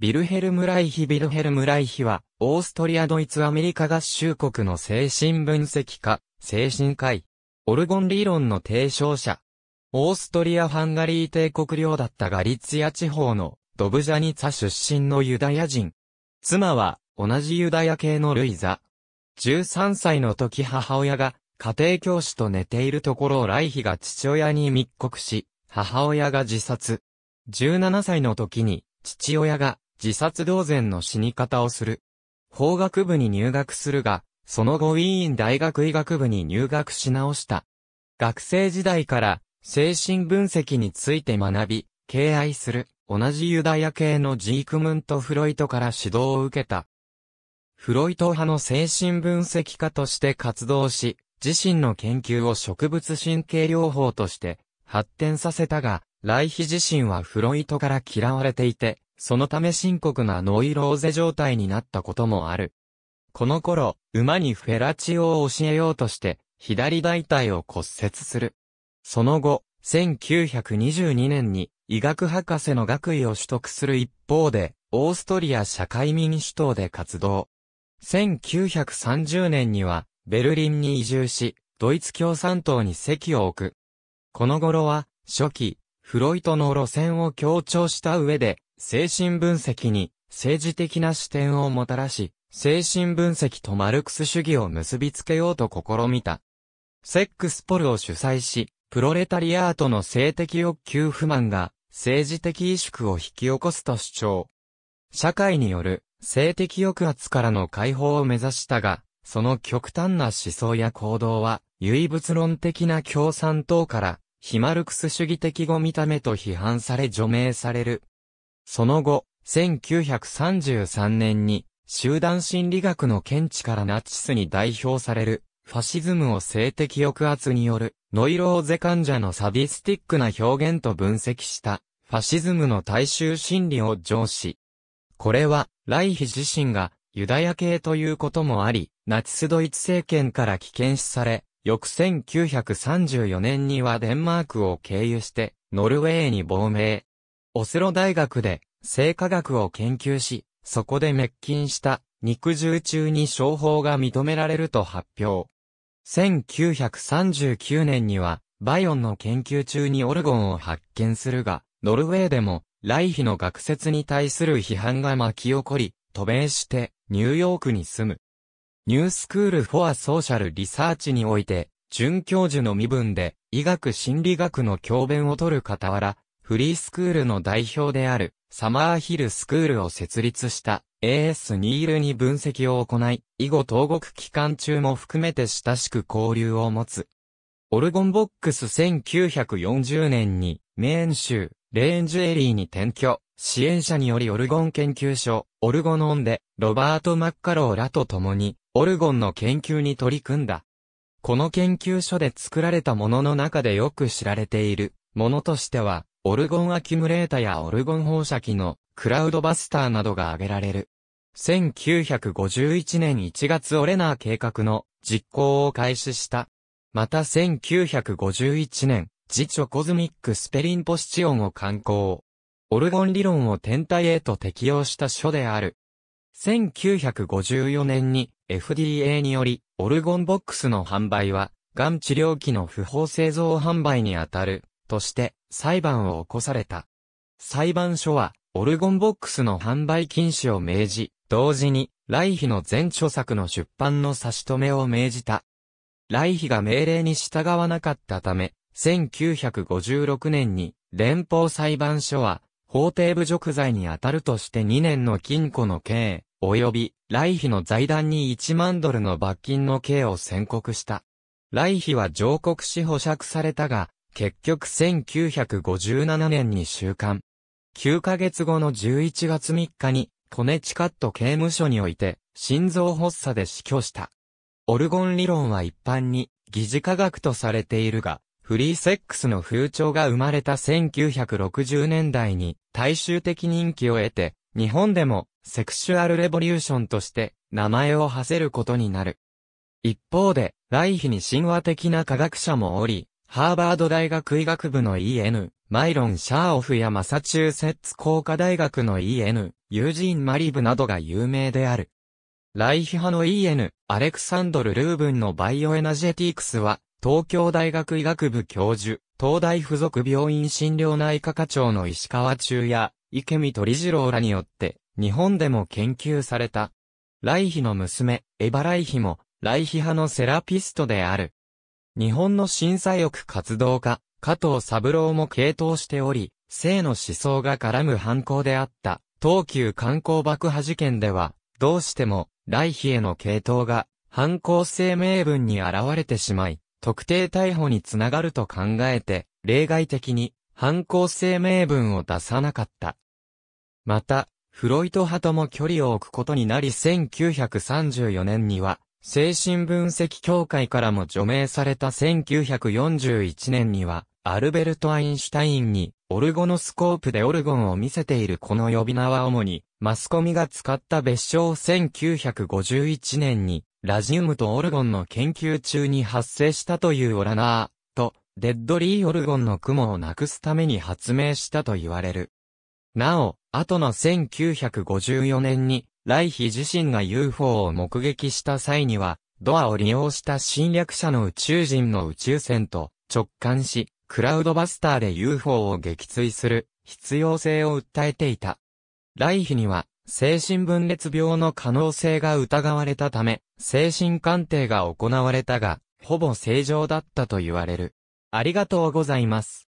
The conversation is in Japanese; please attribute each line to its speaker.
Speaker 1: ビルヘルム・ライヒビルヘルム・ライヒは、オーストリア・ドイツ・アメリカ合衆国の精神分析家、精神科医、オルゴン理論の提唱者。オーストリア・ハンガリー帝国領だったガリツィア地方のドブジャニツァ出身のユダヤ人。妻は同じユダヤ系のルイザ。13歳の時母親が家庭教師と寝ているところをライヒが父親に密告し、母親が自殺。17歳の時に父親が自殺同然の死に方をする。法学部に入学するが、その後ウィーン大学医学部に入学し直した。学生時代から精神分析について学び、敬愛する、同じユダヤ系のジークムント・フロイトから指導を受けた。フロイト派の精神分析家として活動し、自身の研究を植物神経療法として発展させたが、来ヒ自身はフロイトから嫌われていて、そのため深刻なノイローゼ状態になったこともある。この頃、馬にフェラチオを教えようとして、左大腿を骨折する。その後、1922年に医学博士の学位を取得する一方で、オーストリア社会民主党で活動。1930年には、ベルリンに移住し、ドイツ共産党に席を置く。この頃は、初期、フロイトの路線を強調した上で、精神分析に政治的な視点をもたらし、精神分析とマルクス主義を結びつけようと試みた。セックスポルを主催し、プロレタリアートの性的欲求不満が政治的萎縮を引き起こすと主張。社会による性的抑圧からの解放を目指したが、その極端な思想や行動は、唯物論的な共産党から、非マルクス主義的語見た目と批判され除名される。その後、1933年に、集団心理学の見地からナチスに代表される、ファシズムを性的抑圧による、ノイローゼ患者のサディスティックな表現と分析した、ファシズムの大衆心理を上司。これは、ライヒ自身が、ユダヤ系ということもあり、ナチスドイツ政権から危険視され、翌1934年にはデンマークを経由して、ノルウェーに亡命。オセロ大学で生化学を研究し、そこで滅菌した肉汁中に商法が認められると発表。1939年には、バイオンの研究中にオルゴンを発見するが、ノルウェーでも、ライヒの学説に対する批判が巻き起こり、渡米して、ニューヨークに住む。ニュースクール・フォア・ソーシャル・リサーチにおいて、准教授の身分で、医学心理学の教鞭を取る傍ら、フリースクールの代表である、サマーヒルスクールを設立した AS ニールに分析を行い、以後東国期間中も含めて親しく交流を持つ。オルゴンボックス1940年に、メーン州、レーンジュエリーに転居、支援者によりオルゴン研究所、オルゴノンで、ロバート・マッカローらと共に、オルゴンの研究に取り組んだ。この研究所で作られたものの中でよく知られている、ものとしては、オルゴンアキュムレータやオルゴン放射器のクラウドバスターなどが挙げられる。1951年1月オレナー計画の実行を開始した。また1951年、次チョコズミックスペリンポシチオンを刊行。オルゴン理論を天体へと適用した書である。1954年に FDA によりオルゴンボックスの販売は、がん治療器の不法製造販売にあたるとして裁判を起こされた。裁判所は、オルゴンボックスの販売禁止を命じ、同時に、来費の全著作の出版の差し止めを命じた。来費が命令に従わなかったため、1956年に連邦裁判所は法廷侮辱罪に当たるとして2年の禁錮の刑、及び来費の財団に1万ドルの罰金の刑を宣告した。来費は上告し保釈されたが、結局1957年に収監。9ヶ月後の11月3日に、コネチカット刑務所において、心臓発作で死去した。オルゴン理論は一般に、疑似科学とされているが、フリーセックスの風潮が生まれた1960年代に、大衆的人気を得て、日本でも、セクシュアルレボリューションとして、名前を馳せることになる。一方で、来日に神話的な科学者もおり、ハーバード大学医学部の EN、マイロン・シャーオフやマサチューセッツ工科大学の EN、ユージーン・マリブなどが有名である。ライヒ派の EN、アレクサンドル・ルーブンのバイオエナジェティクスは、東京大学医学部教授、東大附属病院診療内科課長の石川中や、池見鳥次郎らによって、日本でも研究された。ライヒの娘、エバライヒも、ライヒ派のセラピストである。日本の震災翼活動家、加藤三郎も傾倒しており、性の思想が絡む犯行であった、東急観光爆破事件では、どうしても、来妃への傾倒が、犯行声明文に現れてしまい、特定逮捕につながると考えて、例外的に、犯行声明文を出さなかった。また、フロイト派とも距離を置くことになり1934年には、精神分析協会からも除名された1941年には、アルベルト・アインシュタインに、オルゴノスコープでオルゴンを見せているこの呼び名は主に、マスコミが使った別称1951年に、ラジウムとオルゴンの研究中に発生したというオラナー、と、デッドリーオルゴンの雲をなくすために発明したと言われる。なお、後の1954年に、ライヒ自身が UFO を目撃した際には、ドアを利用した侵略者の宇宙人の宇宙船と直感し、クラウドバスターで UFO を撃墜する必要性を訴えていた。ライヒには、精神分裂病の可能性が疑われたため、精神鑑定が行われたが、ほぼ正常だったと言われる。ありがとうございます。